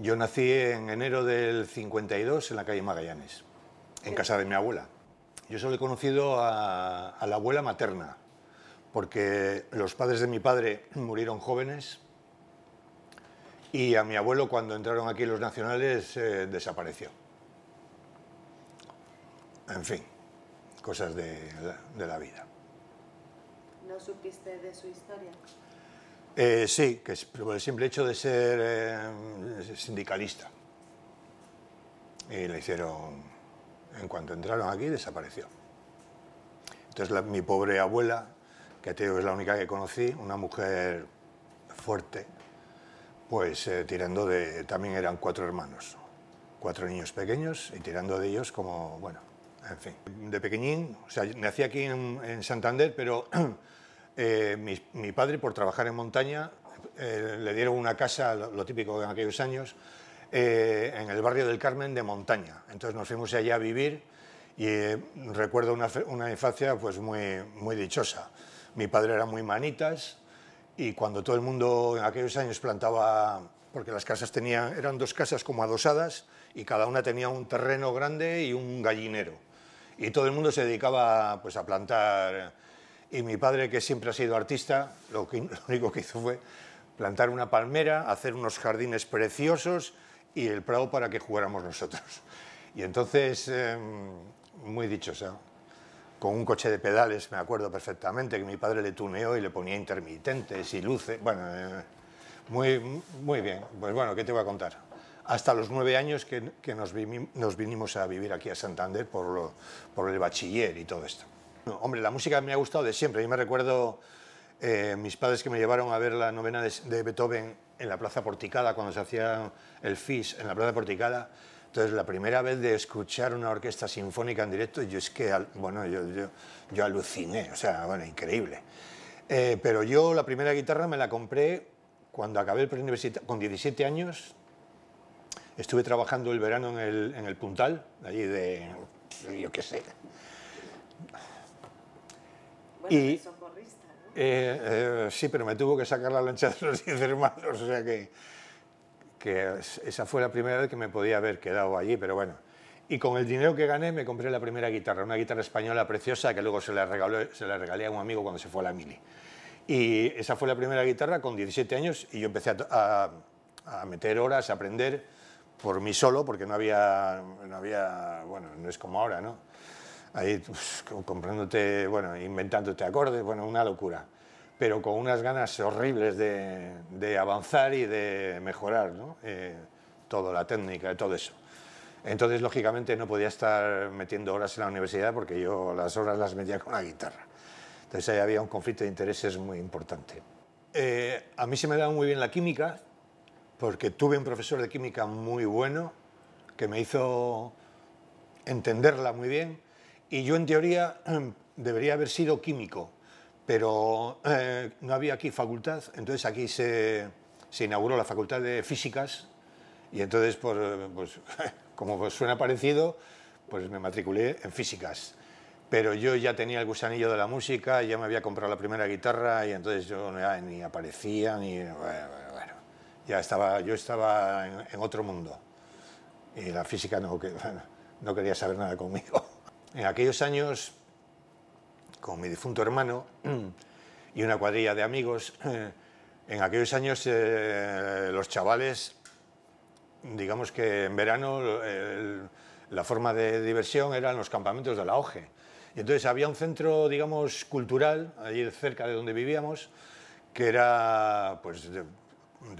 Yo nací en enero del 52 en la calle Magallanes, en casa de mi abuela. Yo solo he conocido a, la abuela materna, porque los padres de mi padre murieron jóvenes y a mi abuelo cuando entraron aquí los nacionales eh, desapareció. En fin, cosas de de la vida. ¿No supiste de su historia? Eh, sí, que por el simple hecho de ser eh, sindicalista. Y le hicieron, en cuanto entraron aquí, desapareció. Entonces mi pobre abuela, que te es la única que conocí, una mujer fuerte, pues eh, tirando de, también eran cuatro hermanos, cuatro niños pequeños y tirando de ellos como, bueno, en fin. De pequeñín, o sea, nací aquí en Santander, pero Eh, mi, padre, por trabajar en montaña, eh, le dieron una casa, lo, típico en aquellos años, eh, en el barrio del Carmen de montaña. Entonces nos fuimos allá a vivir y recuerdo una, una, infancia pues muy, muy dichosa. Mi padre era muy manitas y cuando todo el mundo en aquellos años plantaba, porque las casas tenían, eran dos casas como adosadas y cada una tenía un terreno grande y un gallinero. Y todo el mundo se dedicaba pues, a plantar y mi padre, que siempre ha sido artista, lo, que, lo único que hizo fue plantar una palmera, hacer unos jardines preciosos y el prado para que jugáramos nosotros. Y entonces, em, muy dichosa, con un coche de pedales, me acuerdo perfectamente, que mi padre le tuneó y le ponía intermitentes y luces. Bueno, eh, muy, muy bien. Pues bueno, ¿qué te voy a contar? Hasta los nueve años que, nos, nos, vinimos a vivir aquí a Santander por, por el bachiller y todo esto hombre, la música me ha gustado de siempre. Yo me recuerdo eh, mis padres que me llevaron a ver la novena de, Beethoven en la Plaza Porticada, cuando se hacía el FIS en la Plaza Porticada. Entonces, la primera vez de escuchar una orquesta sinfónica en directo, yo es que, bueno, yo, yo, yo aluciné, o sea, bueno, increíble. Eh, pero yo la primera guitarra me la compré cuando acabé el preuniversitario, con 17 años. Estuve trabajando el verano en el, en el Puntal, allí de, yo qué sé, ¿no? Eh, eh, sí, pero me tuvo que sacar la lancha de los 10 hermanos, o sea que, que esa fue la primera vez que me podía haber quedado allí, pero bueno. Y con el dinero que gané me compré la primera guitarra, una guitarra española preciosa que luego se la, se regalé a un amigo cuando se fue a la mili. Y esa fue la primera guitarra con 17 años y yo empecé a, a meter horas, a aprender por mí solo, porque no había, no había, bueno, no es como ahora, ¿no? ahí pues, comprándote, bueno, inventándote acordes, bueno, una locura, pero con unas ganas horribles de, avanzar y de mejorar, ¿no? Eh, la técnica, todo eso. Entonces, lógicamente, no podía estar metiendo horas en la universidad porque yo las horas las metía con la guitarra. Entonces, ahí había un conflicto de intereses muy importante. Eh, a mí se me da muy bien la química porque tuve un profesor de química muy bueno que me hizo entenderla muy bien y yo en teoría debería haber sido químico, pero eh, no había aquí facultad, entonces aquí se, inauguró la Facultad de Físicas y entonces, pues, como suena parecido, pues me matriculé en Físicas. Pero yo ya tenía el gusanillo de la música, ya me había comprado la primera guitarra y entonces yo ni aparecía, ni... Bueno, ya estaba, yo estaba en, otro mundo y la física no, que, no quería saber nada conmigo. En aquellos años, con mi difunto hermano y una cuadrilla de amigos, en aquellos años eh, los chavales, digamos que en verano la forma de diversión eran los campamentos de la OGE. Y entonces había un centro, digamos, cultural, allí cerca de donde vivíamos, que era pues de,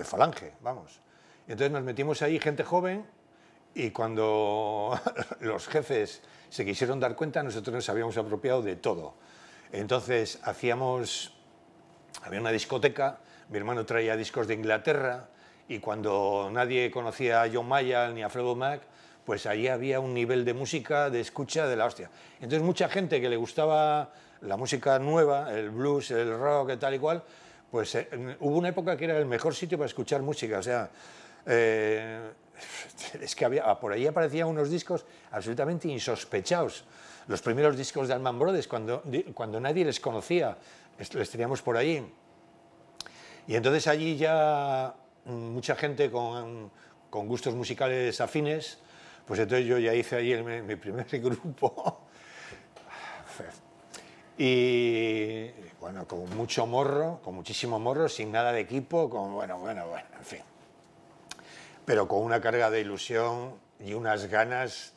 falange, vamos. entonces nos metimos ahí, gente joven, y cuando los jefes se quisieron dar cuenta, nosotros nos habíamos apropiado de todo. Entonces hacíamos, había una discoteca, mi hermano traía discos de Inglaterra y cuando nadie conocía a John Mayall ni a Fredo Mac, pues allí había un nivel de música, de escucha de la hostia. Entonces mucha gente que le gustaba la música nueva, el blues, el rock, tal y cual, pues eh, hubo una época que era el mejor sitio para escuchar música. O sea, eh, es que había, ah, por ahí aparecían unos discos absolutamente insospechados. Los primeros discos de Alman Brothers, cuando, cuando nadie les conocía, les teníamos por allí Y entonces allí ya mucha gente con, gustos musicales afines, pues entonces yo ya hice ahí mi primer grupo. y bueno, con mucho morro, con muchísimo morro, sin nada de equipo, con bueno, bueno, bueno, en fin pero con una carga de ilusión y unas ganas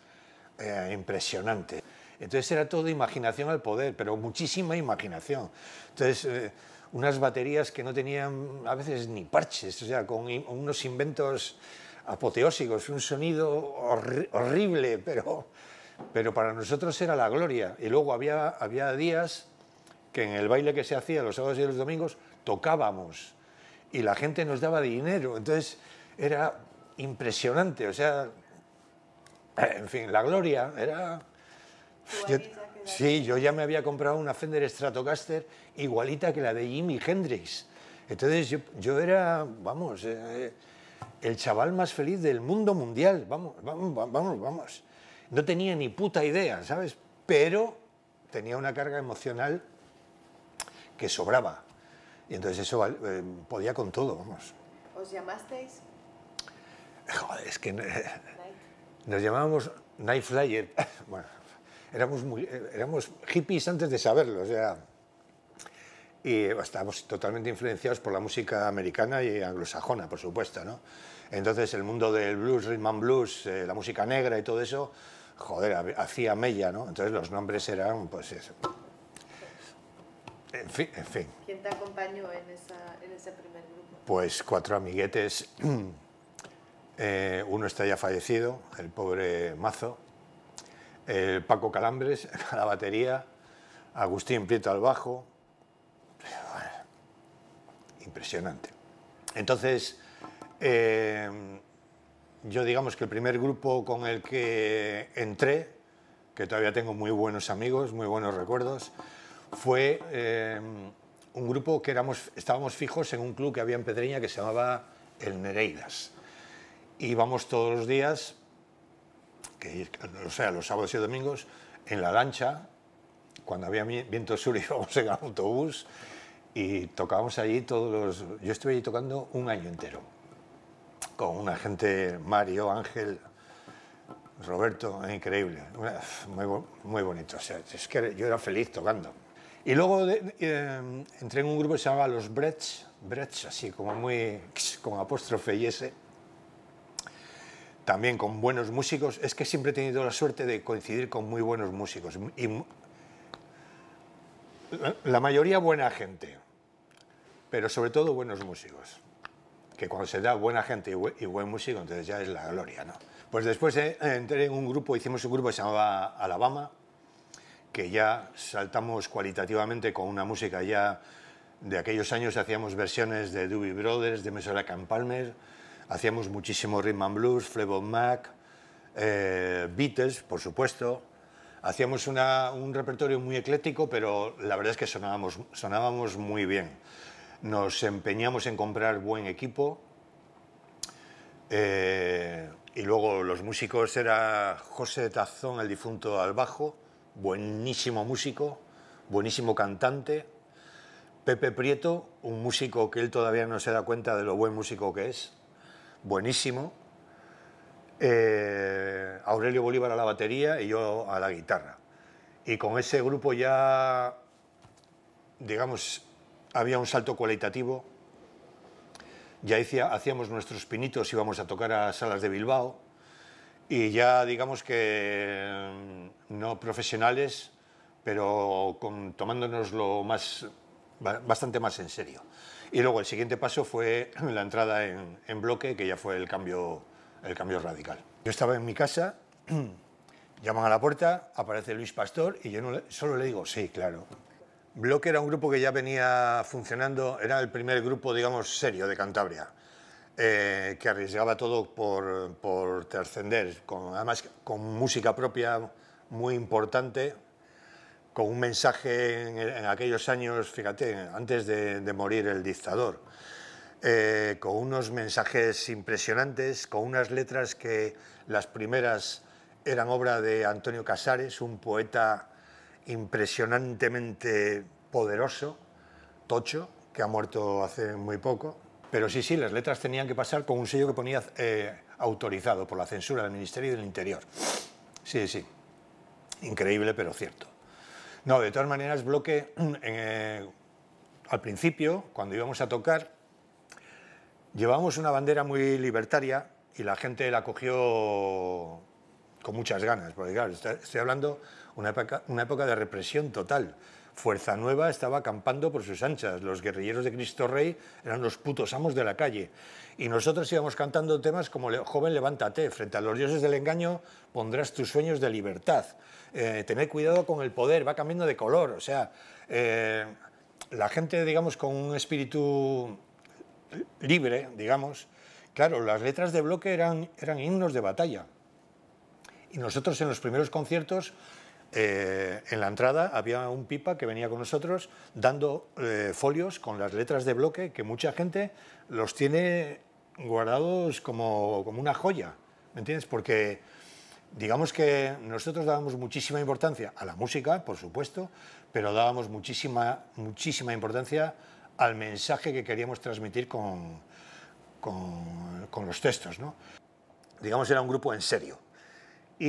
eh, impresionantes. Entonces era todo imaginación al poder, pero muchísima imaginación. Entonces, eh, unas baterías que no tenían a veces ni parches, o sea, con unos inventos apoteósicos, un sonido horrible, pero, pero para nosotros era la gloria. Y luego había, había días que en el baile que se hacía los sábados y los domingos tocábamos y la gente nos daba dinero. Entonces era impresionante. O sea, en fin, la gloria era... sí, yo ya me había comprado una Fender Stratocaster igualita que la de Jimi Hendrix. Entonces yo, era, vamos, eh, el chaval más feliz del mundo mundial. Vamos, vamos, vamos, vamos. No tenía ni puta idea, ¿sabes? Pero tenía una carga emocional que sobraba. Y entonces eso eh, podía con todo, vamos. ¿Os llamasteis Joder, es que eh, nos llamábamos Night Flyer. Bueno, éramos, eh, éramos hippies antes de saberlo, o sea. Y estábamos totalmente influenciados por la música americana y anglosajona, por supuesto, ¿no? Entonces, el mundo del blues, rhythm and blues, eh, la música negra y todo eso, joder, hacía mella, ¿no? Entonces, los nombres eran, pues, eso. En fin, en fin. ¿Quién te acompañó en ese primer grupo? Pues cuatro amiguetes. Eh, uno está ya fallecido, el pobre Mazo. ...el Paco Calambres a la batería. Agustín Prieto al bajo. impresionante. Entonces, eh, yo digamos que el primer grupo con el que entré, que todavía tengo muy buenos amigos, muy buenos recuerdos, fue eh, un grupo que estábamos fijos en un club que había en Pedreña que se llamaba El Nereidas íbamos vamos todos los días, o sea, los sábados y domingos, en la lancha, cuando había viento sur íbamos en autobús y tocábamos allí todos los... Yo estuve allí tocando un año entero, con una gente, Mario, Ángel, Roberto, increíble, muy, muy bonito, o sea, es que yo era feliz tocando. Y luego eh, entré en un grupo que se llamaba Los Brets, Brets, así como muy, con apóstrofe y ese, también con buenos músicos. Es que siempre he tenido la suerte de coincidir con muy buenos músicos. Y la mayoría buena gente, pero sobre todo buenos músicos. Que cuando se da buena gente y buen músico, entonces ya es la gloria, ¿no? Pues después eh, entré en un grupo, hicimos un grupo que se llamaba Alabama, que ya saltamos cualitativamente con una música ya de aquellos años, hacíamos versiones de Doobie Brothers, de Mesora en Palmer hacíamos muchísimo rhythm and blues, Fleetwood Mac, eh, Beatles, por supuesto. Hacíamos un repertorio muy ecléctico, pero la verdad es que sonábamos, muy bien. Nos empeñamos en comprar buen equipo. Eh, y luego los músicos era José Tazón, el difunto al bajo, buenísimo músico, buenísimo cantante. Pepe Prieto, un músico que él todavía no se da cuenta de lo buen músico que es, buenísimo, eh, Aurelio Bolívar a la batería y yo a la guitarra. Y con ese grupo ya, digamos, había un salto cualitativo. Ya hacíamos nuestros pinitos, íbamos a tocar a salas de Bilbao y ya digamos que mm, no profesionales, pero con, tomándonos más, bastante más en serio. Y luego el siguiente paso fue la entrada en, en bloque, que ya fue el cambio, el cambio radical. Yo estaba en mi casa, llaman a la puerta, aparece Luis Pastor y yo no solo le digo, sí, claro. Bloque era un grupo que ya venía funcionando, era el primer grupo, digamos, serio de Cantabria, eh, que arriesgaba todo por, por trascender, con, además con música propia muy importante, con un mensaje en, aquellos años, fíjate, antes de, morir el dictador, eh, con unos mensajes impresionantes, con unas letras que las primeras eran obra de Antonio Casares, un poeta impresionantemente poderoso, tocho, que ha muerto hace muy poco. Pero sí, sí, las letras tenían que pasar con un sello que ponía eh, autorizado por la censura del Ministerio del Interior. Sí, sí. Increíble, pero cierto. No, de todas maneras, Bloque, eh, al principio, cuando íbamos a tocar, llevábamos una bandera muy libertaria y la gente la cogió con muchas ganas, porque claro, estoy hablando una época de represión total. Fuerza Nueva estaba acampando por sus anchas, los guerrilleros de Cristo Rey eran los putos amos de la calle. Y nosotros íbamos cantando temas como Joven, levántate, frente a los dioses del engaño pondrás tus sueños de libertad, eh, tener cuidado con el poder, va cambiando de color, o sea, eh, la gente, digamos, con un espíritu libre, digamos, claro, las letras de bloque eran, eran himnos de batalla. Y nosotros en los primeros conciertos eh, en la entrada había un pipa que venía con nosotros dando eh, folios con las letras de bloque que mucha gente los tiene guardados como, como una joya, ¿me entiendes? Porque digamos que nosotros dábamos muchísima importancia a la música, por supuesto, pero dábamos muchísima, muchísima importancia al mensaje que queríamos transmitir con, con, con los textos, ¿no? Digamos, era un grupo en serio. Y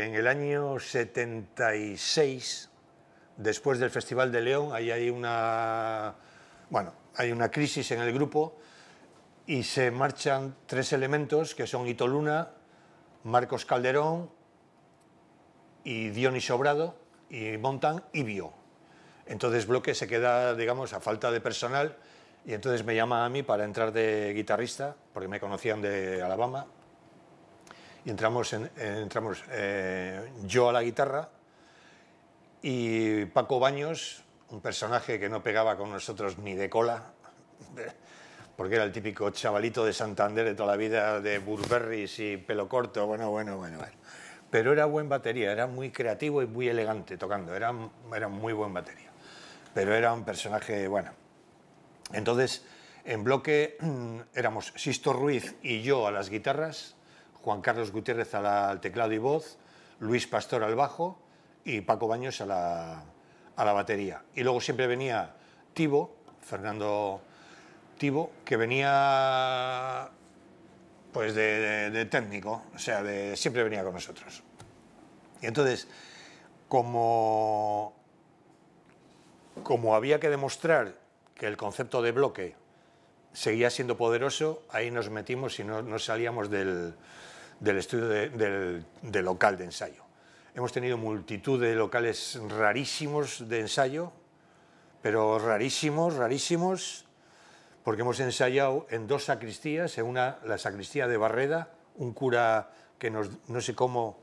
en el año 76, después del Festival de León, ahí hay una, bueno, hay una crisis en el grupo y se marchan tres elementos que son Ito Luna, Marcos Calderón y Dionis Sobrado y montan Ibio. Entonces Bloque se queda, digamos, a falta de personal y entonces me llama a mí para entrar de guitarrista, porque me conocían de Alabama, y entramos, eh, eh, yo a la guitarra y Paco Baños, un personaje que no pegaba con nosotros ni de cola, porque era el típico chavalito de Santander de toda la vida, de Burberry y pelo corto, bueno, bueno, bueno, bueno. Pero era buen batería, era muy creativo y muy elegante tocando, era, era muy buen batería. Pero era un personaje, bueno. Entonces, en bloque éramos Sisto Ruiz y yo a las guitarras, Juan Carlos Gutiérrez al teclado y voz, Luis Pastor al bajo y Paco Baños a la, batería. Y luego siempre venía Tibo, Fernando Tibo, que venía pues de, técnico, o sea, de, siempre venía con nosotros. Y entonces, como, como había que demostrar que el concepto de bloque seguía siendo poderoso, ahí nos metimos y no salíamos del, del estudio del, local de ensayo. Hemos tenido multitud de locales rarísimos de ensayo, pero rarísimos, rarísimos, porque hemos ensayado en dos sacristías, en una, la sacristía de Barreda, un cura que no sé cómo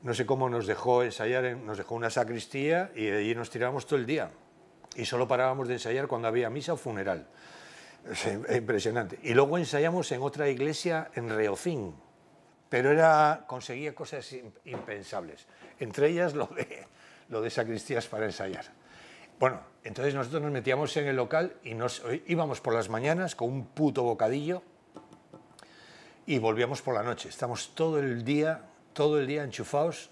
no sé cómo nos dejó ensayar, nos dejó una sacristía y allí nos tirábamos todo el día. Y solo parábamos de ensayar cuando había misa o funeral. Es impresionante. Y luego ensayamos en otra iglesia en Reofín, pero era, conseguía cosas impensables, entre ellas lo de, lo de sacristías para ensayar. Bueno, entonces nosotros nos metíamos en el local y nos íbamos por las mañanas con un puto bocadillo y volvíamos por la noche. Estamos todo el día, todo el día enchufados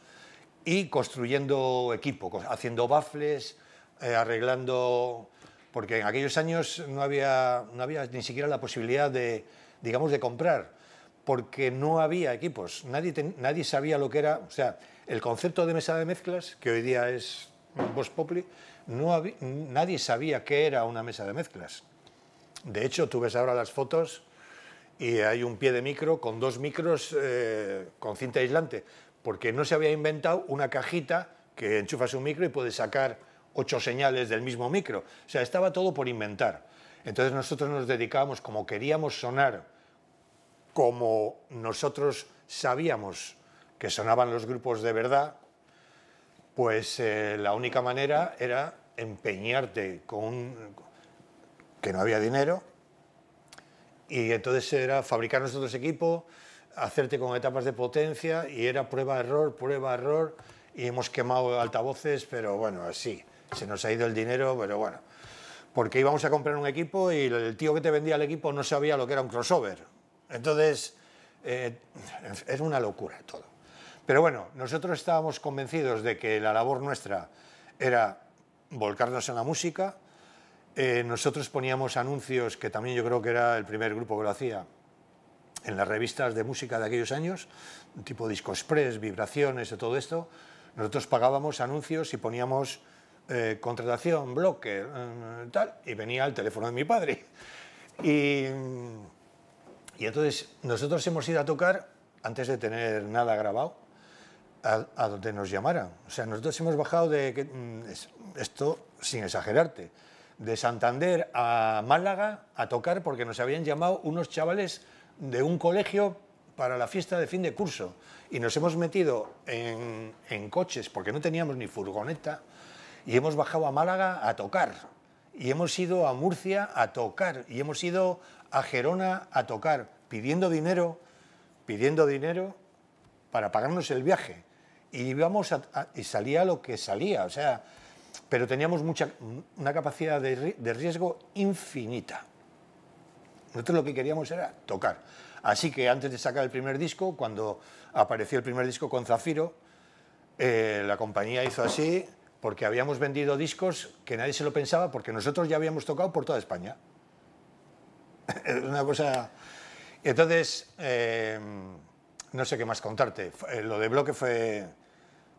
y construyendo equipo, haciendo bafles, eh, arreglando porque en aquellos años no había, no había ni siquiera la posibilidad de, digamos, de comprar, porque no había equipos, nadie, nadie sabía lo que era, o sea, el concepto de mesa de mezclas, que hoy día es Boss Popli, no había, nadie sabía qué era una mesa de mezclas. De hecho, tú ves ahora las fotos y hay un pie de micro con dos micros eh, con cinta aislante, porque no se había inventado una cajita que enchufas un micro y puedes sacar ocho señales del mismo micro. O sea, estaba todo por inventar. Entonces nosotros nos dedicábamos, como queríamos sonar, como nosotros sabíamos que sonaban los grupos de verdad, pues eh, la única manera era empeñarte con un, que no había dinero y entonces era fabricar nosotros equipo, hacerte con etapas de potencia y era prueba error, prueba error y hemos quemado altavoces, pero bueno, así se nos ha ido el dinero, pero bueno. Porque íbamos a comprar un equipo y el tío que te vendía el equipo no sabía lo que era un crossover. Entonces, era eh, es una locura todo. Pero bueno, nosotros estábamos convencidos de que la labor nuestra era volcarnos en la música. Eh, nosotros poníamos anuncios, que también yo creo que era el primer grupo que lo hacía, en las revistas de música de aquellos años, tipo Disco Express, Vibraciones, de todo esto. Nosotros pagábamos anuncios y poníamos eh, contratación, bloque, eh, tal, y venía el teléfono de mi padre. Y, y, entonces nosotros hemos ido a tocar, antes de tener nada grabado, a, donde nos llamaran. O sea, nosotros hemos bajado de, mm, esto sin exagerarte, de Santander a Málaga a tocar porque nos habían llamado unos chavales de un colegio para la fiesta de fin de curso y nos hemos metido en coches porque no teníamos ni furgoneta, y hemos bajado a Málaga a tocar, y hemos ido a Murcia a tocar, y hemos ido a Gerona a tocar, pidiendo dinero, pidiendo dinero para pagarnos el viaje. Y, íbamos y salía lo que salía, o sea, pero teníamos mucha, una capacidad de, riesgo infinita. Nosotros lo que queríamos era tocar. Así que antes de sacar el primer disco, cuando apareció el primer disco con Zafiro, eh, la compañía hizo así porque habíamos vendido discos que nadie se lo pensaba, porque nosotros ya habíamos tocado por toda España. Una cosa... Entonces, eh, no sé qué más contarte. Eh, lo de Bloque fue,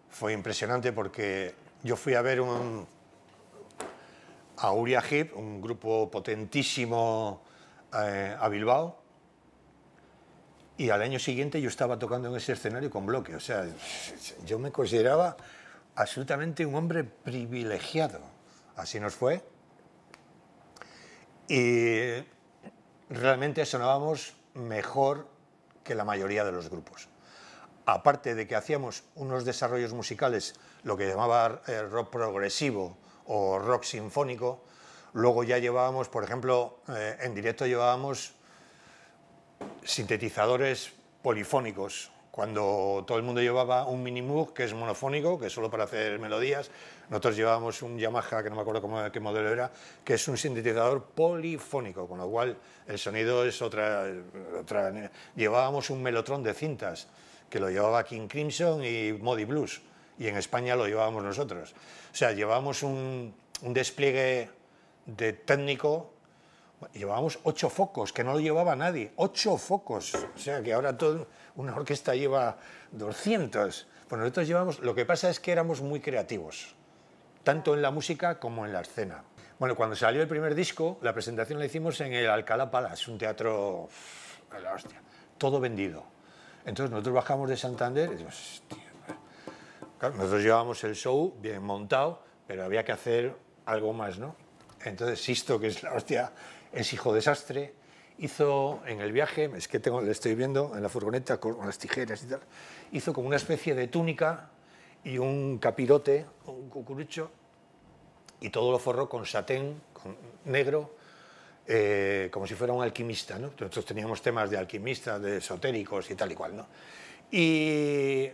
fue impresionante porque yo fui a ver un, a Uriah Hip, un grupo potentísimo eh, a Bilbao, y al año siguiente yo estaba tocando en ese escenario con Bloque. O sea, yo me consideraba absolutamente un hombre privilegiado. Así nos fue. Y realmente sonábamos mejor que la mayoría de los grupos. Aparte de que hacíamos unos desarrollos musicales, lo que llamaba eh, rock progresivo o rock sinfónico, luego ya llevábamos, por ejemplo, eh, en directo llevábamos sintetizadores polifónicos, cuando todo el mundo llevaba un Minimoog que es monofónico, que es solo para hacer melodías. Nosotros llevábamos un Yamaha, que no me acuerdo cómo, qué modelo era, que es un sintetizador polifónico, con lo cual el sonido es otra... Llevábamos un melotrón de cintas, que lo llevaba King Crimson y Modi Blues, y en España lo llevábamos nosotros. O sea, llevábamos un, un despliegue de técnico llevábamos ocho focos, que no lo llevaba nadie, ocho focos. O sea, que ahora todo, una orquesta lleva 200. bueno nosotros llevamos, lo que pasa es que éramos muy creativos, tanto en la música como en la escena. Bueno, cuando salió el primer disco, la presentación la hicimos en el Alcalá Palace, un teatro, la hostia, todo vendido. Entonces nosotros bajamos de Santander y dijimos, claro, nosotros llevábamos el show bien montado, pero había que hacer algo más, ¿no? Entonces Sisto, que es la hostia, es hijo desastre, hizo en el viaje, es que tengo, le estoy viendo en la furgoneta con, las tijeras y tal, hizo como una especie de túnica y un capirote, un cucurucho, y todo lo forró con satén con negro, eh, como si fuera un alquimista. ¿no? Nosotros teníamos temas de alquimistas, de esotéricos y tal y cual. ¿no? Y,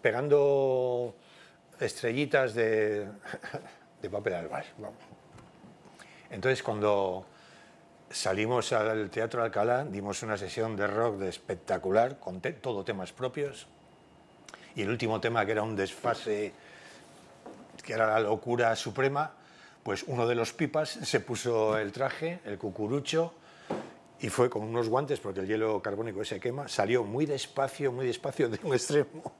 pegando estrellitas de, papel al bar Entonces, cuando Salimos al Teatro Alcalá, dimos una sesión de rock de espectacular, con todo temas propios. Y el último tema, que era un desfase, que era la locura suprema, pues uno de los pipas se puso el traje, el cucurucho, y fue con unos guantes, porque el hielo carbónico se quema, salió muy despacio, muy despacio de un extremo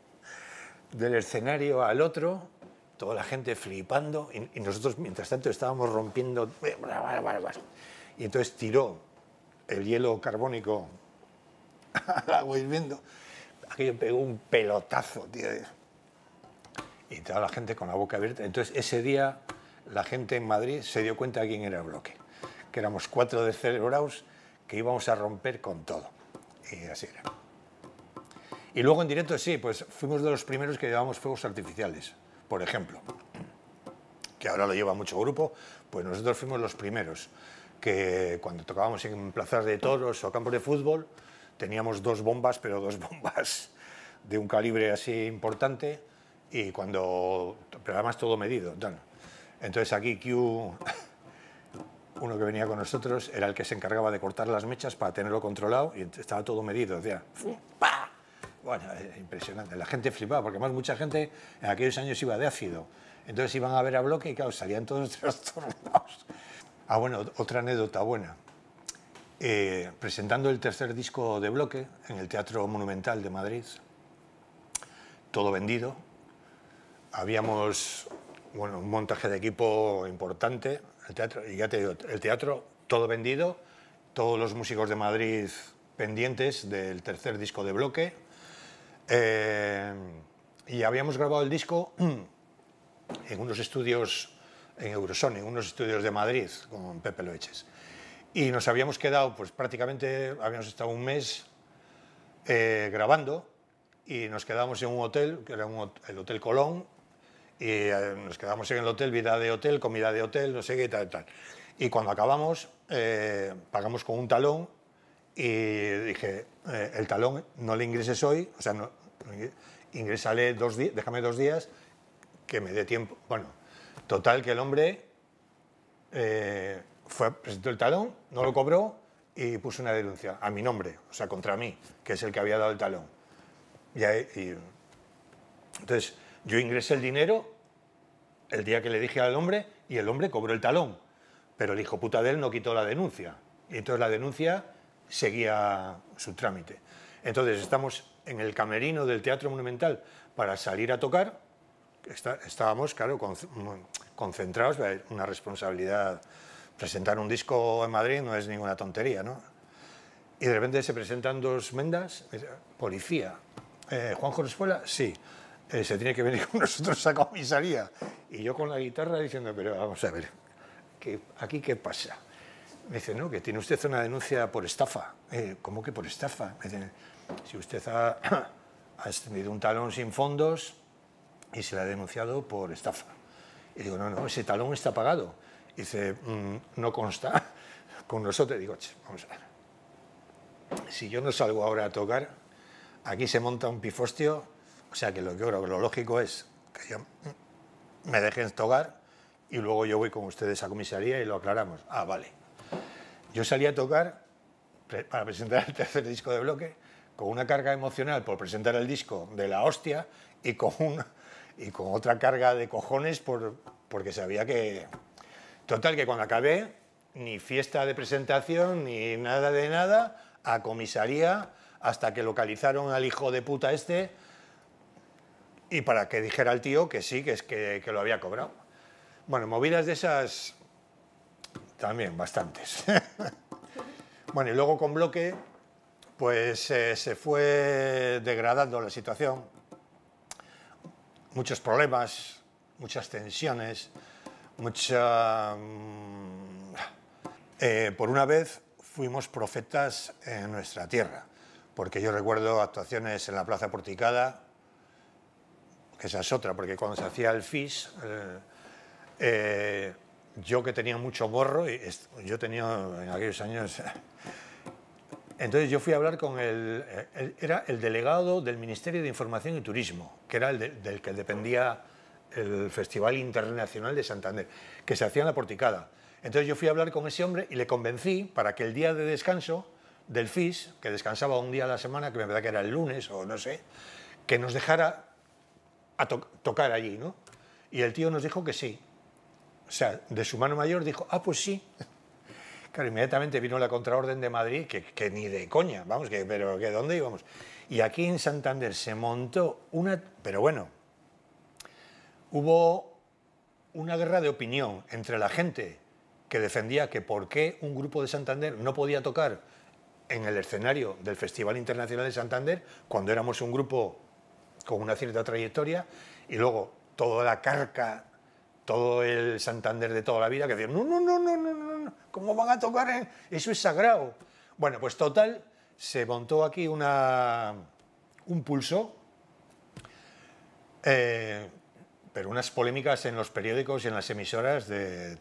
del escenario al otro, toda la gente flipando, y nosotros mientras tanto estábamos rompiendo... Eh, y entonces tiró el hielo carbónico al agua hirviendo. Aquello pegó un pelotazo, tío. Y toda la gente con la boca abierta. Entonces ese día la gente en Madrid se dio cuenta de quién era el bloque. Que éramos cuatro de cerebraus que íbamos a romper con todo. Y así era. Y luego en directo sí, pues fuimos de los primeros que llevamos fuegos artificiales, por ejemplo. Que ahora lo lleva mucho grupo, pues nosotros fuimos los primeros que cuando tocábamos en plazas de toros o campos de fútbol, teníamos dos bombas, pero dos bombas de un calibre así importante y cuando, pero además todo medido. entonces aquí Q, uno que venía con nosotros, era el que se encargaba de cortar las mechas para tenerlo controlado y estaba todo medido. Decía, Bueno, eh, impresionante. La gente flipaba, porque además mucha gente en aquellos años iba de ácido. Entonces iban a ver a bloque y claro, salían todos trastornados Ah, bueno, otra anécdota buena. Eh, presentando el tercer disco de bloque en el Teatro Monumental de Madrid, todo vendido, habíamos bueno, un montaje de equipo importante, el teatro, y ya te digo, el teatro todo vendido, todos los músicos de Madrid pendientes del tercer disco de bloque, eh, y habíamos grabado el disco en unos estudios en en unos estudios de Madrid con Pepe Loeches. Y nos habíamos quedado, pues prácticamente habíamos estado un mes eh, grabando y nos quedamos en un hotel, que era el Hotel Colón, y eh, nos quedamos en el hotel, vida de hotel, comida de hotel, no sé qué, tal, tal. Y cuando acabamos, eh, pagamos con un talón y dije, el talón no le ingreses hoy, o sea, no, ingrésale dos días, déjame dos días, que me dé tiempo, bueno, Total, que el hombre eh, fue, presentó el talón, no lo cobró y puso una denuncia a mi nombre, o sea, contra mí, que es el que había dado el talón. entonces, yo ingresé el dinero el día que le dije al hombre y el hombre cobró el talón, pero el hijo puta de él no quitó la denuncia. Y entonces la denuncia seguía su trámite. Entonces, estamos en el camerino del Teatro Monumental para salir a tocar estábamos, claro, concentrados, una responsabilidad. Presentar un disco en Madrid no es ninguna tontería, ¿no? Y de repente se presentan dos mendas, policía. Juan eh, ¿Juan Jorespuela? Sí. Eh, se tiene que venir con nosotros a comisaría. Y yo con la guitarra diciendo, pero vamos a ver, ¿qué, ¿aquí qué pasa? Me dice, no, que tiene usted una denuncia por estafa. Eh, ¿Cómo que por estafa? Me dice, si usted ha, ha extendido un talón sin fondos, y se la ha denunciado por estafa. Y digo, no, no, ese talón está pagado. Y dice, mm, no consta con nosotros. Digo, vamos a ver. Si yo no salgo ahora a tocar, aquí se monta un pifostio, o sea que lo que lo lógico es que me dejen tocar y luego yo voy con ustedes a comisaría y lo aclaramos. Ah, vale. Yo salí a tocar para presentar el tercer disco de bloque con una carga emocional por presentar el disco de la hostia y con un y con otra carga de cojones por, porque sabía que... Total, que cuando acabé, ni fiesta de presentación, ni nada de nada, a comisaría hasta que localizaron al hijo de puta este y para que dijera al tío que sí, que, es que, lo había cobrado. Bueno, movidas de esas también bastantes. bueno, y luego con bloque, pues eh, se fue degradando la situación muchos problemas, muchas tensiones, mucha... Mm, eh, por una vez fuimos profetas en nuestra tierra, porque yo recuerdo actuaciones en la Plaza Porticada, que esa es otra, porque cuando se hacía el FIS, eh, eh, yo que tenía mucho y yo tenía en aquellos años entonces yo fui a hablar con eh, el, era el delegado del Ministerio de Información y Turismo, que era el del que dependía el Festival Internacional de Santander, que se hacía en la porticada. Entonces yo fui a hablar con ese hombre y le convencí para que el día de descanso del FIS, que descansaba un día a la semana, que me verdad que era el lunes o no sé, que nos dejara tocar allí, ¿no? Y el tío nos dijo que sí. O sea, de su mano mayor dijo, ah, pues sí. Claro, inmediatamente vino la contraorden de Madrid, que, ni de coña, vamos, que, pero que dónde íbamos. Y aquí en Santander se montó una, pero bueno, hubo una guerra de opinión entre la gente que defendía que por qué un grupo de Santander no podía tocar en el escenario del Festival Internacional de Santander cuando éramos un grupo con una cierta trayectoria y luego toda la carca, todo el Santander de toda la vida que decían, no, no, no, no, no, ¿cómo van a tocar? Eso es sagrado. Bueno, pues total, se montó aquí una, un pulso, eh, pero unas polémicas en los periódicos y en las emisoras de...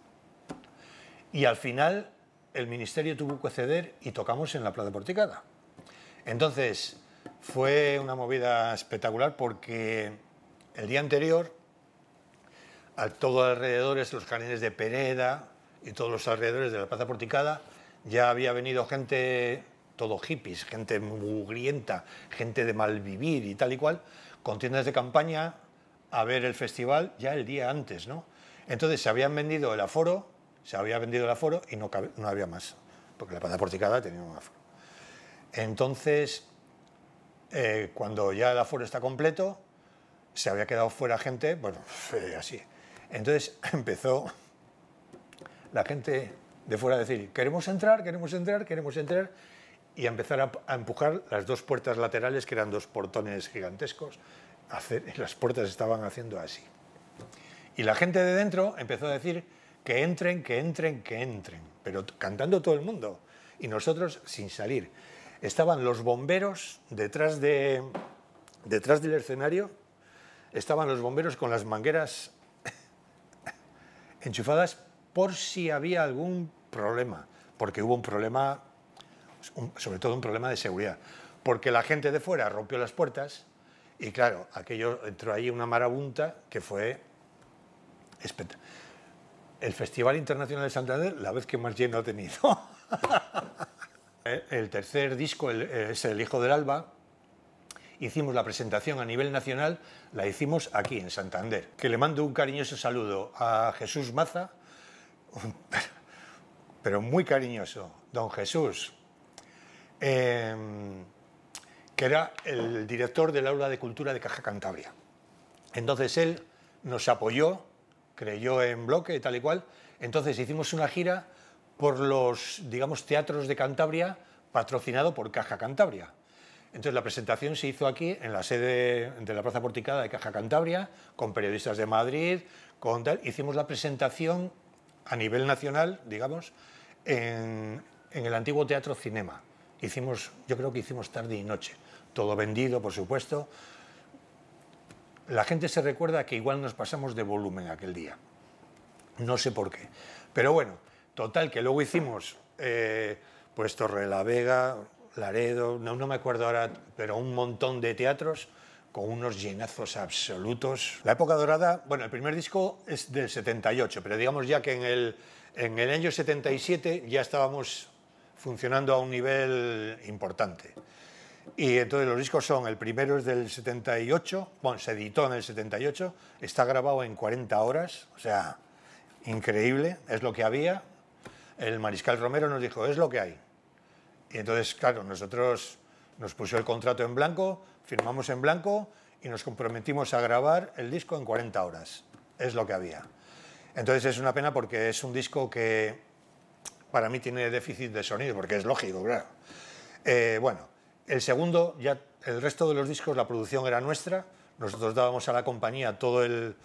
Y al final el ministerio tuvo que ceder y tocamos en la Plaza Porticada. Entonces, fue una movida espectacular porque el día anterior, a todos alrededores, los jardines de Pereda, y todos los alrededores de la Plaza Porticada, ya había venido gente, todo hippies, gente mugrienta, gente de mal vivir y tal y cual, con tiendas de campaña a ver el festival ya el día antes, ¿no? Entonces se habían vendido el aforo, se había vendido el aforo y no, no había más, porque la Plaza Porticada tenía un aforo. Entonces, eh, cuando ya el aforo está completo, se había quedado fuera gente, bueno, así. Entonces empezó la gente de fuera a decir, queremos entrar, queremos entrar, queremos entrar, y empezar a, empujar las dos puertas laterales, que eran dos portones gigantescos, las puertas estaban haciendo así. Y la gente de dentro empezó a decir, que entren, que entren, que entren, pero cantando todo el mundo, y nosotros sin salir. Estaban los bomberos detrás, de, detrás del escenario, estaban los bomberos con las mangueras enchufadas por si había algún problema, porque hubo un problema, sobre todo un problema de seguridad, porque la gente de fuera rompió las puertas y claro, aquello entró ahí una marabunta que fue el Festival Internacional de Santander, la vez que más lleno ha tenido. el tercer disco es El Hijo del Alba. Hicimos la presentación a nivel nacional, la hicimos aquí en Santander. Que le mando un cariñoso saludo a Jesús Maza, pero muy cariñoso, don Jesús, em, que era el director del aula de cultura de Caja Cantabria. Entonces él nos apoyó, creyó en bloque, tal y cual. Entonces hicimos una gira por los, digamos, teatros de Cantabria patrocinado por Caja Cantabria. Entonces la presentación se hizo aquí, en la sede de la Plaza Porticada de Caja Cantabria, con periodistas de Madrid, con Hicimos la presentación a nivel nacional, digamos, en, el antiguo Teatro Cinema. Hicimos, yo creo que hicimos tarde y noche, todo vendido, por supuesto. La gente se recuerda que igual nos pasamos de volumen aquel día. No sé por qué. Pero bueno, total, que luego hicimos eh, pues Torre la Vega, Laredo, no, no me acuerdo ahora, pero un montón de teatros con unos llenazos absolutos. La época dorada, bueno, el primer disco es del 78, pero digamos ya que en el, en el año 77 ya estábamos funcionando a un nivel importante. Y entonces los discos son, el primero es del 78, bueno, se editó en el 78, está grabado en 40 horas, o sea, increíble, es lo que había. El mariscal Romero nos dijo, es lo que hay. Y entonces, claro, nosotros nos puso el contrato en blanco, firmamos en blanco y nos comprometimos a grabar el disco en 40 horas. Es lo que había. Entonces es una pena porque es un disco que para mí tiene déficit de sonido, porque es lógico, claro. Eh, bueno, el segundo, ya el resto de los discos, la producción era nuestra, nosotros dábamos a la compañía todo el,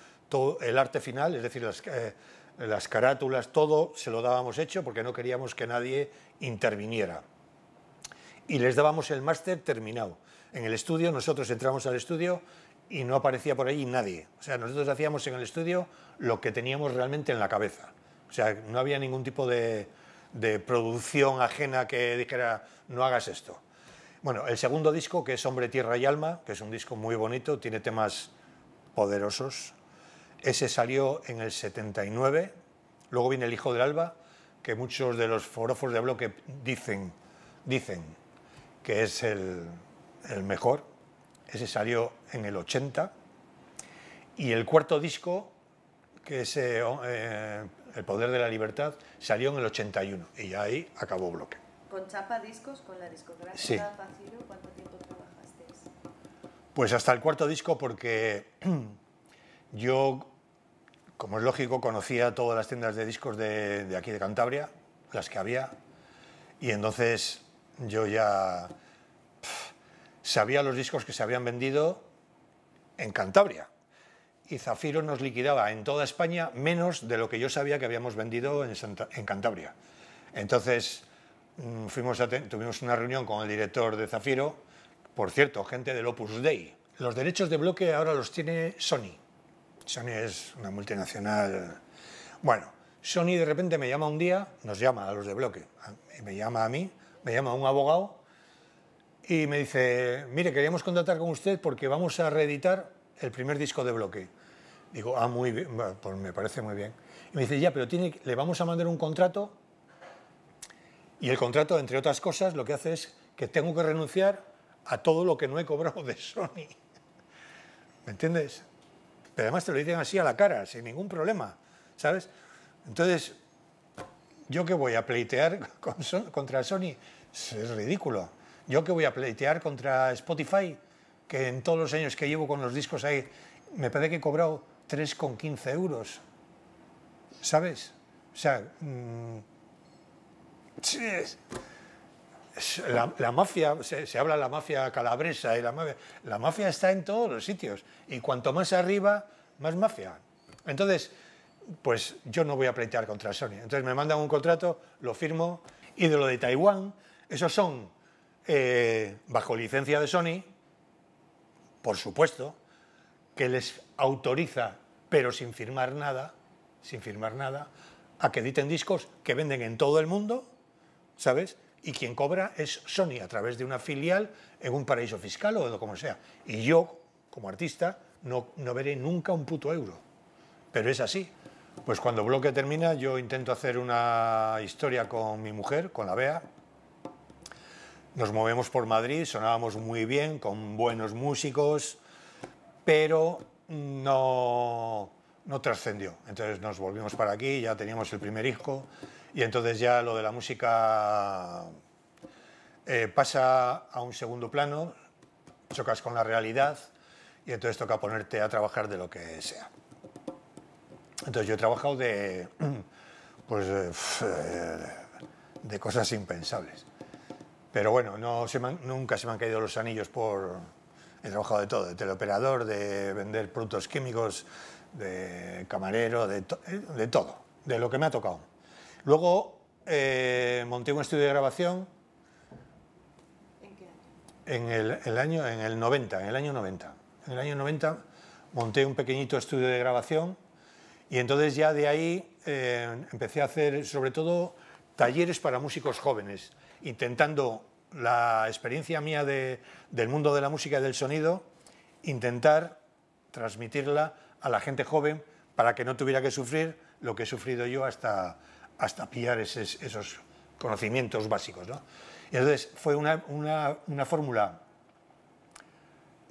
arte final, es decir, las, eh, las carátulas, todo se lo dábamos hecho porque no queríamos que nadie interviniera. Y les dábamos el máster terminado en el estudio, nosotros entramos al estudio y no aparecía por allí nadie. O sea, nosotros hacíamos en el estudio lo que teníamos realmente en la cabeza. O sea, no había ningún tipo de, de producción ajena que dijera, no hagas esto. Bueno, el segundo disco, que es Hombre, Tierra y Alma, que es un disco muy bonito, tiene temas poderosos. Ese salió en el 79. Luego viene El Hijo del Alba, que muchos de los forofos de bloque dicen, dicen que es el, el mejor. Ese salió en el 80. Y el cuarto disco, que es eh, eh, El Poder de la Libertad, salió en el 81. Y ahí acabó bloque. ¿Con Chapa Discos, con la discográfica sí. cuánto tiempo trabajasteis? Pues hasta el cuarto disco porque yo, como es lógico, conocía todas las tiendas de discos de aquí de Cantabria, las que había, y entonces yo ya sabía los discos que se habían vendido en Cantabria. Y Zafiro nos liquidaba en toda España menos de lo que yo sabía que habíamos vendido en, Cantabria. Entonces mm, fuimos tuvimos una reunión con el director de Zafiro, por cierto, gente del Opus Dei. Los derechos de bloque ahora los tiene Sony. Sony es una multinacional. Bueno, Sony de repente me llama un día, nos llama a los de bloque, me llama a mí, me llama a un abogado y me dice, mire, queríamos contratar con usted porque vamos a reeditar el primer disco de bloque. Digo, ah, muy bien, pues me parece muy bien. Y me dice, ya, pero tiene, le vamos a mandar un contrato y el contrato, entre otras cosas, lo que hace es que tengo que renunciar a todo lo que no he cobrado de Sony. ¿Me entiendes? Pero además te lo dicen así a la cara, sin ningún problema, ¿sabes? Entonces, ¿yo qué voy a pleitear contra Sony? Es ridículo. Yo que voy a pleitear contra Spotify, que en todos los años que llevo con los discos ahí, me parece que he cobrado 3,15 euros. ¿Sabes? O sea, mm, la, mafia, se, habla de la mafia calabresa y la mafia, la mafia está en todos los sitios y cuanto más arriba, más mafia. Entonces, pues yo no voy a pleitear contra Sony. Entonces me mandan un contrato, lo firmo y de lo de Taiwán, esos son eh, bajo licencia de Sony, por supuesto, que les autoriza, pero sin firmar nada, sin firmar nada, a que editen discos que venden en todo el mundo, ¿sabes? Y quien cobra es Sony a través de una filial en un paraíso fiscal o de como sea. Y yo, como artista, no, no veré nunca un puto euro. Pero es así. Pues cuando bloque termina, yo intento hacer una historia con mi mujer, con la Bea, nos movemos por Madrid, sonábamos muy bien, con buenos músicos, pero no, trascendió. Entonces nos volvimos para aquí, ya teníamos el primer hijo y entonces ya lo de la música eh, pasa a un segundo plano, chocas con la realidad y entonces toca ponerte a trabajar de lo que sea. Entonces yo he trabajado de, pues, eh, de cosas impensables. Pero bueno, nunca se me han caído los anillos por... el trabajado de todo, de teleoperador, de vender productos químicos, de camarero, de, eh, todo, de lo que me ha tocado. Luego eh, monté un estudio de grabación en el, año, en el 90, en el año 90. En el año 90 monté un pequeñito estudio de grabación y entonces ya de ahí eh, empecé a hacer sobre todo talleres para músicos jóvenes intentando la experiencia mía del mundo de la música y del sonido, intentar transmitirla a la gente joven para que no tuviera que sufrir lo que he sufrido yo hasta, hasta pillar esos, conocimientos básicos. entonces fue una, fórmula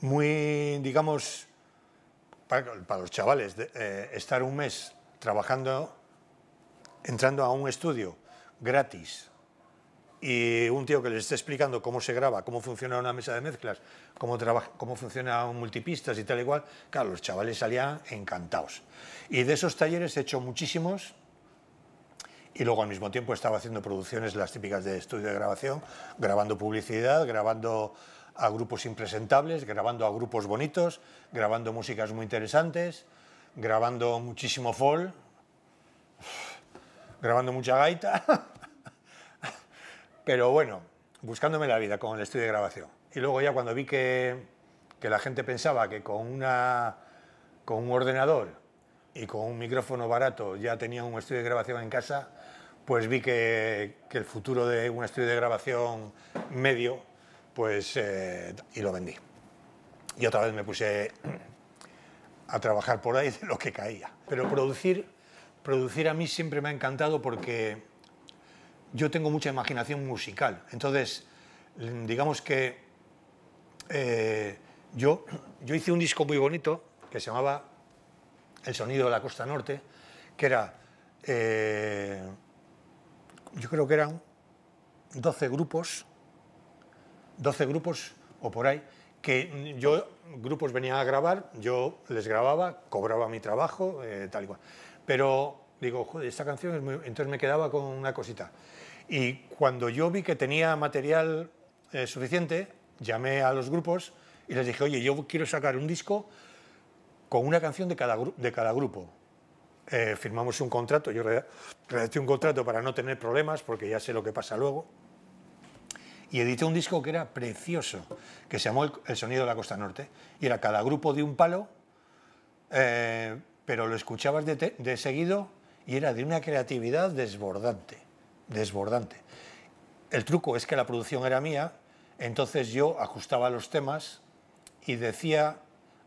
muy, digamos, para, los chavales, eh, estar un mes trabajando, entrando a un estudio gratis, y un tío que les esté explicando cómo se graba, cómo funciona una mesa de mezclas, cómo, trabaja, cómo funciona un multipistas y tal igual, claro, los chavales salían encantados. Y de esos talleres he hecho muchísimos y luego al mismo tiempo estaba haciendo producciones, las típicas de estudio de grabación, grabando publicidad, grabando a grupos impresentables, grabando a grupos bonitos, grabando músicas muy interesantes, grabando muchísimo folk, grabando mucha gaita. Pero bueno, buscándome la vida con el estudio de grabación. Y luego ya cuando vi que, la gente pensaba que con, una, con un ordenador y con un micrófono barato ya tenía un estudio de grabación en casa, pues vi que, el futuro de un estudio de grabación medio, pues, eh, y lo vendí. Y otra vez me puse a trabajar por ahí de lo que caía. Pero producir, producir a mí siempre me ha encantado porque yo tengo mucha imaginación musical. Entonces, digamos que eh, yo, yo hice un disco muy bonito que se llamaba El sonido de la costa norte, que era, eh, yo creo que eran 12 grupos, 12 grupos o por ahí, que yo, grupos venían a grabar, yo les grababa, cobraba mi trabajo, eh, tal y cual. Pero digo, joder, esta canción es muy... Entonces me quedaba con una cosita. Y cuando yo vi que tenía material eh, suficiente, llamé a los grupos y les dije, oye, yo quiero sacar un disco con una canción de cada, de cada grupo. Eh, firmamos un contrato, yo redacté un contrato para no tener problemas, porque ya sé lo que pasa luego. Y edité un disco que era precioso, que se llamó El, sonido de la costa norte. Y era cada grupo de un palo, eh, pero lo escuchabas de seguido y era de una creatividad desbordante desbordante. El truco es que la producción era mía, entonces yo ajustaba los temas y decía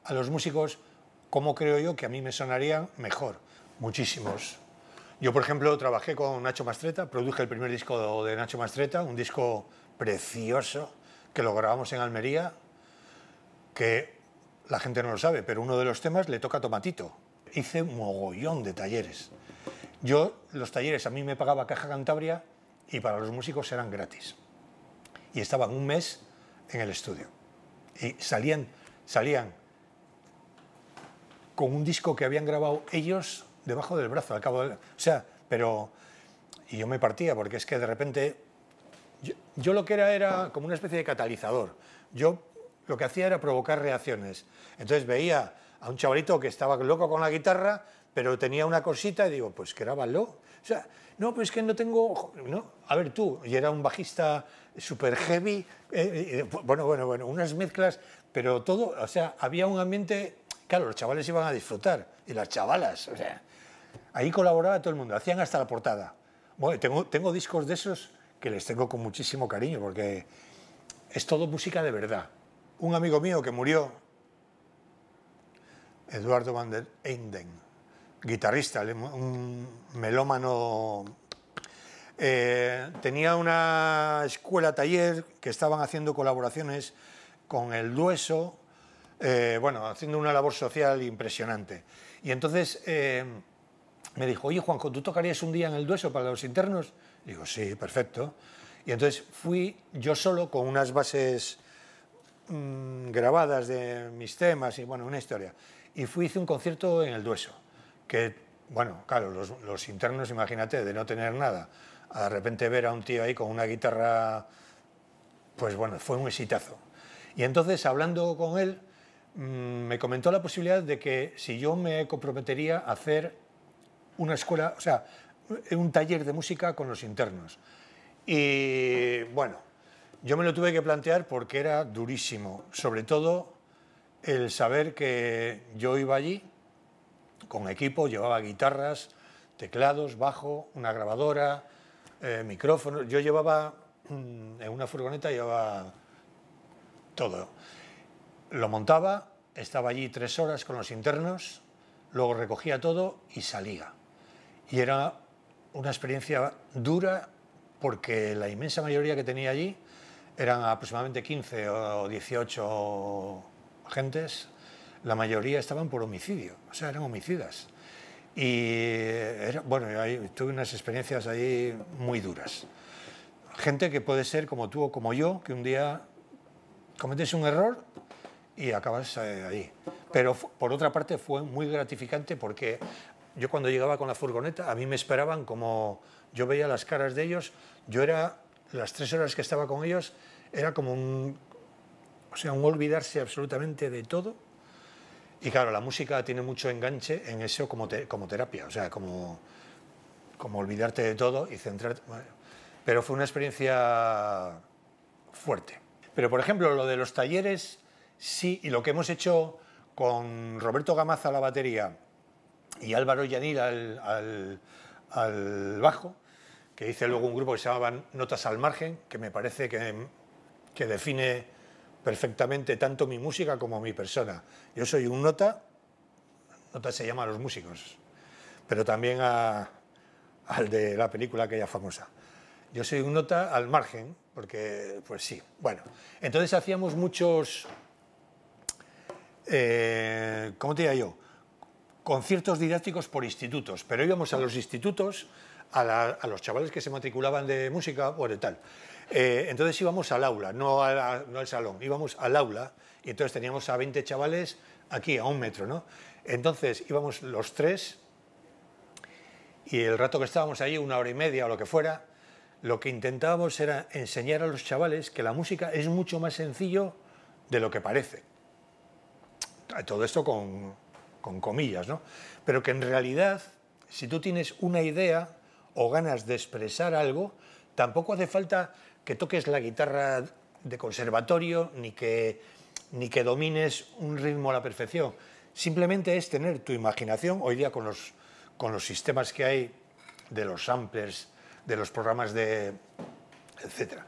a los músicos cómo creo yo que a mí me sonarían mejor. Muchísimos. Yo, por ejemplo, trabajé con Nacho Mastreta, produje el primer disco de Nacho Mastreta, un disco precioso que lo grabamos en Almería, que la gente no lo sabe, pero uno de los temas le toca a Tomatito. Hice un mogollón de talleres. Yo, los talleres, a mí me pagaba Caja Cantabria y para los músicos eran gratis. Y estaban un mes en el estudio. Y salían, salían con un disco que habían grabado ellos debajo del brazo, al cabo del... O sea, pero... Y yo me partía porque es que de repente... Yo, yo lo que era era como una especie de catalizador. Yo lo que hacía era provocar reacciones. Entonces veía a un chavalito que estaba loco con la guitarra pero tenía una cosita y digo, pues grábalo. O sea, no, pues que no tengo... No, a ver tú, y era un bajista súper heavy, eh, eh, eh, bueno, bueno, bueno, unas mezclas, pero todo, o sea, había un ambiente, claro, los chavales iban a disfrutar, y las chavalas, o sea, ahí colaboraba todo el mundo, hacían hasta la portada. Bueno, tengo, tengo discos de esos que les tengo con muchísimo cariño, porque es todo música de verdad. Un amigo mío que murió, Eduardo van der Einden, guitarrista, un melómano. Eh, tenía una escuela-taller que estaban haciendo colaboraciones con el Dueso, eh, bueno, haciendo una labor social impresionante. Y entonces eh, me dijo, oye Juanjo, ¿tú tocarías un día en el Dueso para los internos? digo, sí, perfecto. Y entonces fui yo solo con unas bases mm, grabadas de mis temas y bueno, una historia. Y fui, hice un concierto en el Dueso que, bueno, claro, los, internos, imagínate, de no tener nada, de repente ver a un tío ahí con una guitarra, pues bueno, fue un exitazo. Y entonces, hablando con él, mm, me comentó la posibilidad de que si yo me comprometería a hacer una escuela, o sea, un taller de música con los internos. Y bueno, yo me lo tuve que plantear porque era durísimo, sobre todo el saber que yo iba allí con equipo, llevaba guitarras, teclados, bajo, una grabadora, eh, micrófono... micrófonos. Yo llevaba, mm, en una furgoneta llevaba todo. Lo montaba, estaba allí tres horas con los internos, luego recogía todo y salía. Y era una experiencia dura porque la inmensa mayoría que tenía allí eran aproximadamente 15 o 18 agentes la mayoría estaban por homicidio, o sea, eran homicidas. Y bueno, tuve unas experiencias ahí muy duras. Gente que puede ser como tú o como yo, que un día cometes un error y acabas eh, ahí. Pero por otra parte fue muy gratificante porque yo cuando llegaba con la furgoneta, a mí me esperaban como yo veía las caras de ellos, yo era, las tres horas que estaba con ellos, era como un, o sea, un olvidarse absolutamente de todo y claro, la música tiene mucho enganche en eso como, como terapia, o sea, como, como olvidarte de todo y centrarte. pero fue una experiencia fuerte. Pero, por ejemplo, lo de los talleres, sí, y lo que hemos hecho con Roberto Gamaza a la batería y Álvaro Yanil al, bajo, que hice luego un grupo que se llamaba Notas al Margen, que me parece que, que define perfectamente tanto mi música como mi persona. Yo soy un nota, nota se llama a los músicos, pero también a, al de la película aquella famosa. Yo soy un nota al margen, porque pues sí. Bueno, entonces hacíamos muchos, eh, ¿cómo te diría yo? Conciertos didácticos por institutos, pero íbamos a los institutos, a, a los chavales que se matriculaban de música o de tal. Eh, entonces íbamos al aula, no, al salón, íbamos al aula y entonces teníamos a 20 chavales aquí, a un metro, ¿no? Entonces íbamos los tres y el rato que estábamos allí, una hora y media o lo que fuera, lo que intentábamos era enseñar a los chavales que la música es mucho más sencillo de lo que parece. Todo esto con, con comillas, ¿no? Pero que en realidad, si tú tienes una idea o ganas de expresar algo, tampoco hace falta que toques la guitarra de conservatorio ni que, ni que domines un ritmo a la perfección. Simplemente es tener tu imaginación, hoy día con los, con los sistemas que hay de los samplers, de los programas de... etc.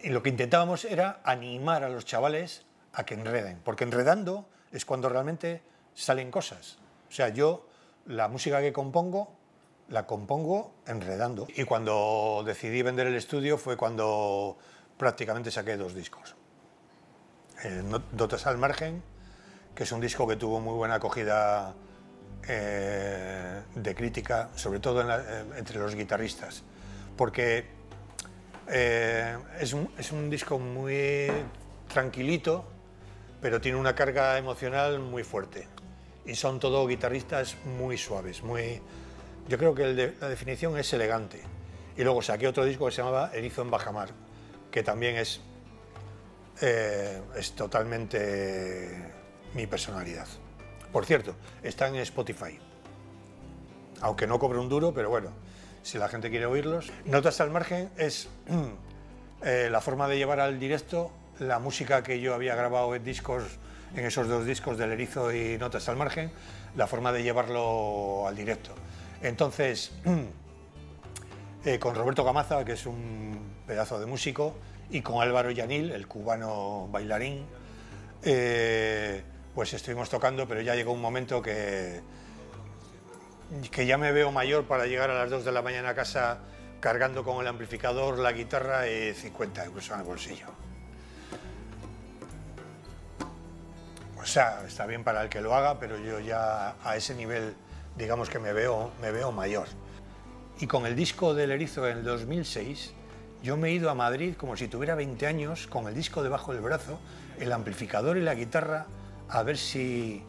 Y lo que intentábamos era animar a los chavales a que enreden, porque enredando es cuando realmente salen cosas. O sea, yo la música que compongo la compongo enredando. Y cuando decidí vender el estudio fue cuando prácticamente saqué dos discos. Dotas al Margen, que es un disco que tuvo muy buena acogida eh, de crítica, sobre todo eh, entre los guitarristas, porque eh, es, un, es un disco muy tranquilito, pero tiene una carga emocional muy fuerte. Y son todo guitarristas muy suaves, muy, yo creo que la definición es elegante. Y luego saqué otro disco que se llamaba Erizo en Bajamar, que también es, eh, es totalmente mi personalidad. Por cierto, está en Spotify. Aunque no cobre un duro, pero bueno, si la gente quiere oírlos. Notas al margen es eh, la forma de llevar al directo la música que yo había grabado en discos, en esos dos discos del Erizo y Notas al margen, la forma de llevarlo al directo. Entonces, eh, con Roberto Camaza, que es un pedazo de músico, y con Álvaro Yanil, el cubano bailarín, eh, pues estuvimos tocando, pero ya llegó un momento que, que ya me veo mayor para llegar a las 2 de la mañana a casa cargando con el amplificador, la guitarra y 50 euros en el bolsillo. O sea, está bien para el que lo haga, pero yo ya a ese nivel digamos que me veo, me veo mayor. Y con el disco del Erizo en el 2006, yo me he ido a Madrid como si tuviera 20 años, con el disco debajo del brazo, el amplificador y la guitarra, a ver si...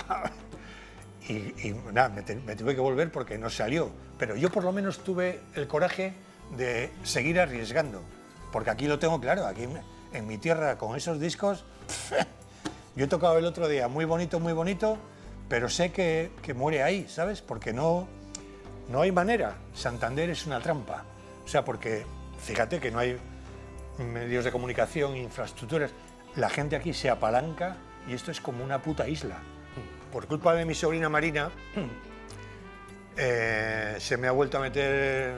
y, nada, me, me tuve que volver porque no salió. Pero yo por lo menos tuve el coraje de seguir arriesgando, porque aquí lo tengo claro, aquí en mi tierra con esos discos... yo he tocado el otro día, muy bonito, muy bonito, pero sé que, muere ahí, ¿sabes? Porque no, no hay manera. Santander es una trampa. O sea, porque fíjate que no hay medios de comunicación, infraestructuras. La gente aquí se apalanca y esto es como una puta isla. Por culpa de mi sobrina Marina, eh, se me ha vuelto a meter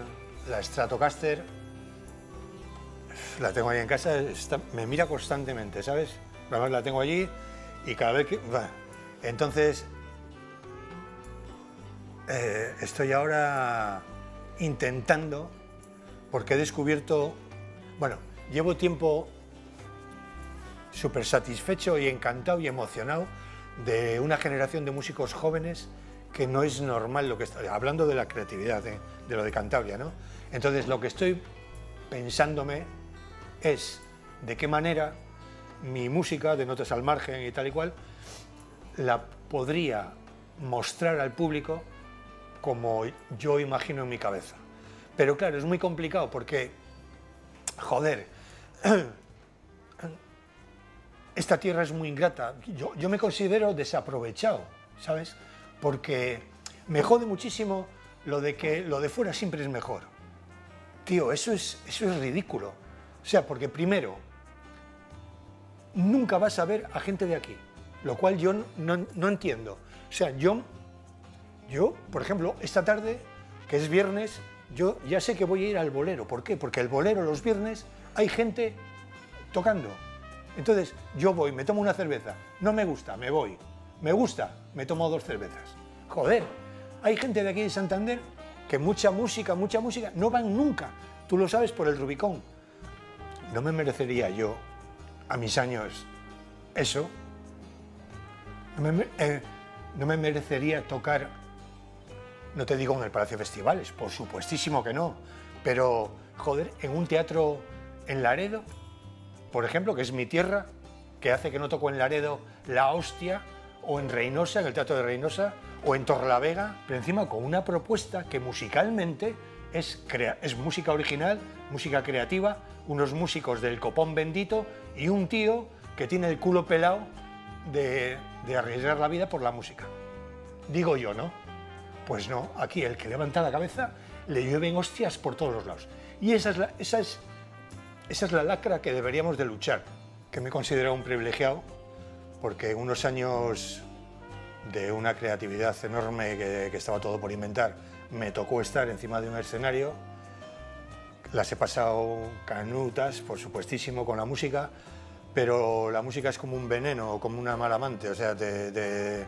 la Stratocaster. La tengo ahí en casa, me mira constantemente, ¿sabes? Además la tengo allí y cada vez que... Entonces, eh, estoy ahora intentando, porque he descubierto, bueno, llevo tiempo súper satisfecho y encantado y emocionado de una generación de músicos jóvenes que no es normal lo que está, hablando de la creatividad, de, eh, de lo de Cantabria, ¿no? Entonces lo que estoy pensándome es de qué manera mi música de notas al margen y tal y cual la podría mostrar al público como yo imagino en mi cabeza. Pero claro, es muy complicado porque, joder, esta tierra es muy ingrata. Yo, me considero desaprovechado, ¿sabes? Porque me jode muchísimo lo de que lo de fuera siempre es mejor. Tío, eso es, eso es ridículo. O sea, porque primero, nunca vas a ver a gente de aquí, lo cual yo no, no entiendo. O sea, yo yo, por ejemplo, esta tarde, que es viernes, yo ya sé que voy a ir al bolero. ¿Por qué? Porque el bolero los viernes hay gente tocando. Entonces yo voy, me tomo una cerveza, no me gusta, me voy. Me gusta, me tomo dos cervezas. Joder, hay gente de aquí de Santander que mucha música, mucha música, no van nunca. Tú lo sabes por el Rubicón. No me merecería yo, a mis años, eso. No me, eh, no me merecería tocar no te digo en el Palacio de Festivales, por supuestísimo que no. Pero, joder, en un teatro en Laredo, por ejemplo, que es mi tierra, que hace que no toco en Laredo la hostia, o en Reynosa, en el Teatro de Reynosa, o en Torlavega, pero encima con una propuesta que musicalmente es, música original, música creativa, unos músicos del copón bendito y un tío que tiene el culo pelado de, de arriesgar la vida por la música. Digo yo, ¿no? Pues no, aquí el que levanta la cabeza le llueven hostias por todos los lados. Y esa es la, esa es, esa es la lacra que deberíamos de luchar, que me considero un privilegiado, porque unos años de una creatividad enorme que, estaba todo por inventar, me tocó estar encima de un escenario, las he pasado canutas, por supuestísimo, con la música, pero la música es como un veneno, como una mala amante, o sea, de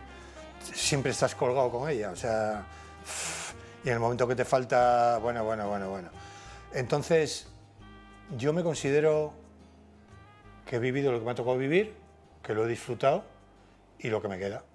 siempre estás colgado con ella, o sea, y en el momento que te falta, bueno, bueno, bueno, bueno. Entonces, yo me considero que he vivido lo que me ha tocado vivir, que lo he disfrutado y lo que me queda.